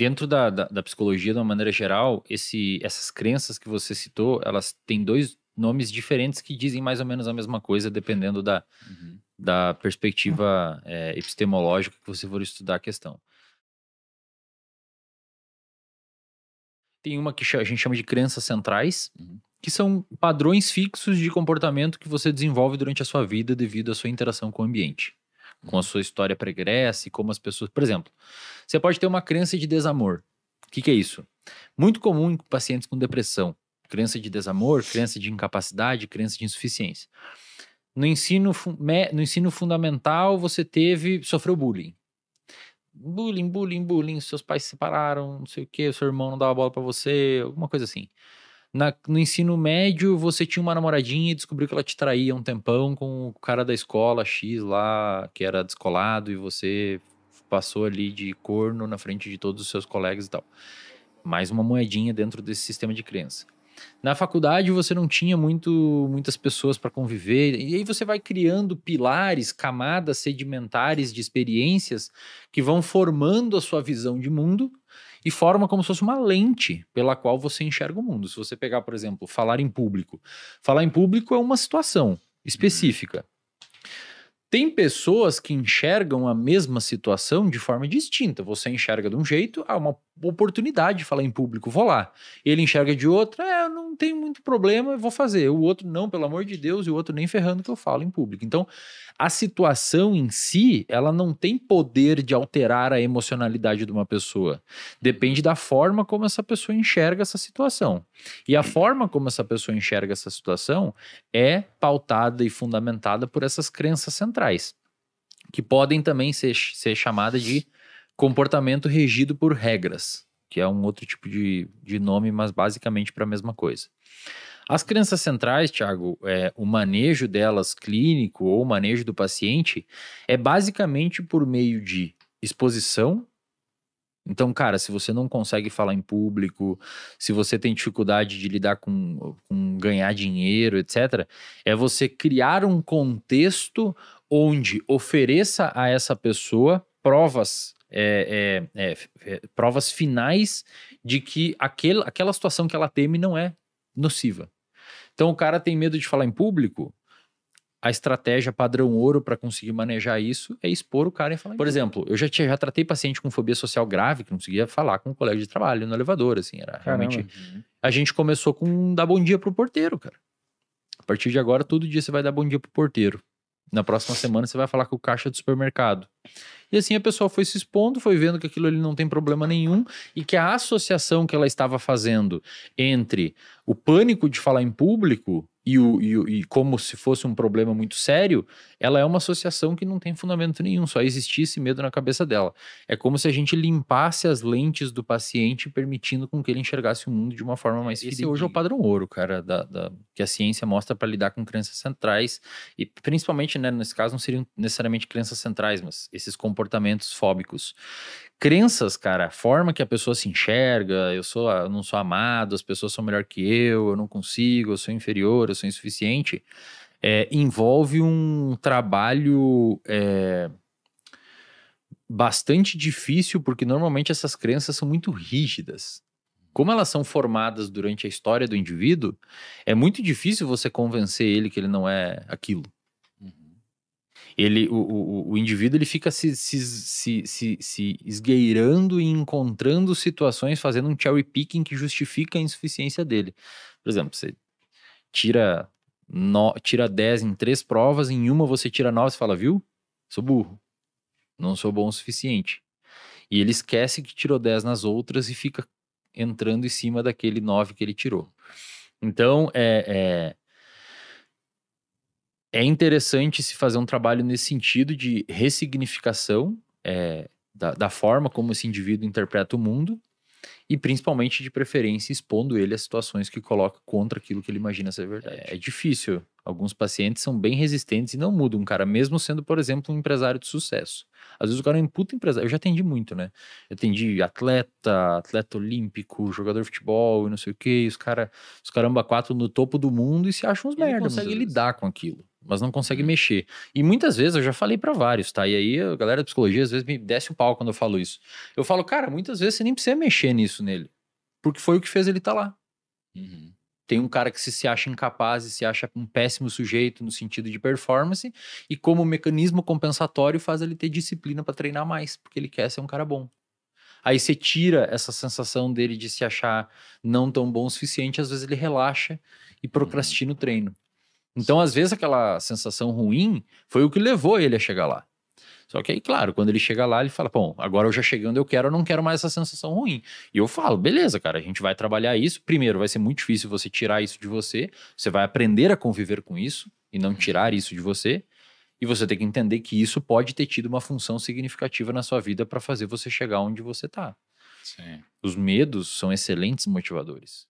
dentro da, da, da, psicologia, de uma maneira geral, esse, essas crenças que você citou, elas têm dois nomes diferentes que dizem mais ou menos a mesma coisa, dependendo da, uhum. da perspectiva é, epistemológica que você for estudar a questão. Tem uma que a gente chama de crenças centrais, uhum. que são padrões fixos de comportamento que você desenvolve durante a sua vida devido à sua interação com o ambiente com a sua história pregressa e como as pessoas. Por exemplo, você pode ter uma crença de desamor. O que, que é isso? Muito comum em pacientes com depressão. Crença de desamor, crença de incapacidade, crença de insuficiência. No ensino, no ensino fundamental, você teve. sofreu bullying bullying, bullying, bullying, seus pais se separaram, não sei o que, seu irmão não dava bola para você, alguma coisa assim na, no ensino médio você tinha uma namoradinha e descobriu que ela te traía um tempão com o cara da escola X lá, que era descolado, e você passou ali de corno na frente de todos os seus colegas e tal. Mais uma moedinha dentro desse sistema de crença. Na faculdade você não tinha muito, muitas pessoas para conviver, e aí você vai criando pilares, camadas sedimentares de experiências que vão formando a sua visão de mundo e forma como se fosse uma lente pela qual você enxerga o mundo. Se você pegar, por exemplo, falar em público. Falar em público é uma situação específica. Tem pessoas que enxergam a mesma situação de forma distinta. Você enxerga de um jeito, há uma oportunidade de falar em público, vou lá. Ele enxerga de outra, é, não tem muito problema, vou fazer. O outro, não, pelo amor de Deus, e o outro nem ferrando que eu falo em público. Então, a situação em si, ela não tem poder de alterar a emocionalidade de uma pessoa. Depende da forma como essa pessoa enxerga essa situação. E a forma como essa pessoa enxerga essa situação é pautada e fundamentada por essas crenças centrais, que podem também ser, ser chamadas de comportamento regido por regras, que é um outro tipo de, de nome, mas basicamente para a mesma coisa. As crenças centrais, Thiago, é, o manejo delas clínico ou o manejo do paciente é basicamente por meio de exposição. Então, cara, se você não consegue falar em público, se você tem dificuldade de lidar com, com ganhar dinheiro, etc., é você criar um contexto onde ofereça a essa pessoa provas é, é, é provas finais de que aquele, aquela situação que ela teme não é nociva. Então o cara tem medo de falar em público, a estratégia padrão ouro para conseguir manejar isso é expor o cara e falar. Por exemplo, eu já, tinha, já tratei paciente com fobia social grave que não conseguia falar com um colega de trabalho no elevador, assim, era Caramba. realmente. Uhum. A gente começou com dar bom dia pro porteiro, cara. A partir de agora, todo dia você vai dar bom dia pro porteiro. Na próxima semana você vai falar com o caixa do supermercado. E assim a pessoa foi se expondo, foi vendo que aquilo ali não tem problema nenhum e que a associação que ela estava fazendo entre o pânico de falar em público e, o, e, e, como se fosse um problema muito sério, ela é uma associação que não tem fundamento nenhum, só existisse medo na cabeça dela. É como se a gente limpasse as lentes do paciente, permitindo com que ele enxergasse o mundo de uma forma mais fidedigna. Esse hoje é o padrão ouro, cara, da, da que a ciência mostra para lidar com crenças centrais, e principalmente, né, nesse caso, não seriam necessariamente crenças centrais, mas esses comportamentos fóbicos crenças, cara, a forma que a pessoa se enxerga, eu sou, eu não sou amado, as pessoas são melhor que eu, eu não consigo, eu sou inferior, eu insuficiente, é, envolve um trabalho é, bastante difícil, porque normalmente essas crenças são muito rígidas. Como elas são formadas durante a história do indivíduo, é muito difícil você convencer ele que ele não é aquilo. Uhum. Ele, o, o, o, indivíduo ele fica se, se, se, se, se esgueirando e encontrando situações, fazendo um cherry picking que justifica a insuficiência dele. Por exemplo, você tira, no, tira 10 em três provas, em uma você tira 9 e fala, viu? Sou burro. Não sou bom o suficiente. E ele esquece que tirou 10 nas outras e fica entrando em cima daquele 9 que ele tirou. Então, é, é, é, interessante se fazer um trabalho nesse sentido de ressignificação é, da, da forma como esse indivíduo interpreta o mundo e principalmente de preferência expondo ele a situações que coloca contra aquilo que ele imagina ser verdade. É, é, é difícil. Alguns pacientes são bem resistentes e não mudam, cara, mesmo sendo, por exemplo, um empresário de sucesso. Às vezes o cara é um puta empresário. Eu já atendi muito, né? Eu atendi atleta, atleta olímpico, jogador de futebol e não sei o quê. os, cara, os caramba quatro no topo do mundo e se acham uns merda. Não consegue lidar com aquilo mas não consegue uhum. mexer. E muitas vezes eu já falei para vários, tá? E aí a galera da psicologia às vezes me desce o pau quando eu falo isso. Eu falo, cara, muitas vezes você nem precisa mexer nisso nele, porque foi o que fez ele estar tá lá. Uhum. Tem um cara que se, se acha incapaz e se acha um péssimo sujeito no sentido de performance, e como mecanismo compensatório faz ele ter disciplina para treinar mais, porque ele quer ser um cara bom. Aí você tira essa sensação dele de se achar não tão bom o suficiente, às vezes ele relaxa e uhum. procrastina uhum. o treino. Então, às vezes, aquela sensação ruim foi o que levou ele a chegar lá. Só que aí, claro, quando ele chega lá, ele fala: Bom, agora eu já chegando, eu quero, eu não quero mais essa sensação ruim. E eu falo: Beleza, cara, a gente vai trabalhar isso. Primeiro, vai ser muito difícil você tirar isso de você. Você vai aprender a conviver com isso e não uhum. tirar isso de você. E você tem que entender que isso pode ter tido uma função significativa na sua vida para fazer você chegar onde você está. Os medos são excelentes motivadores.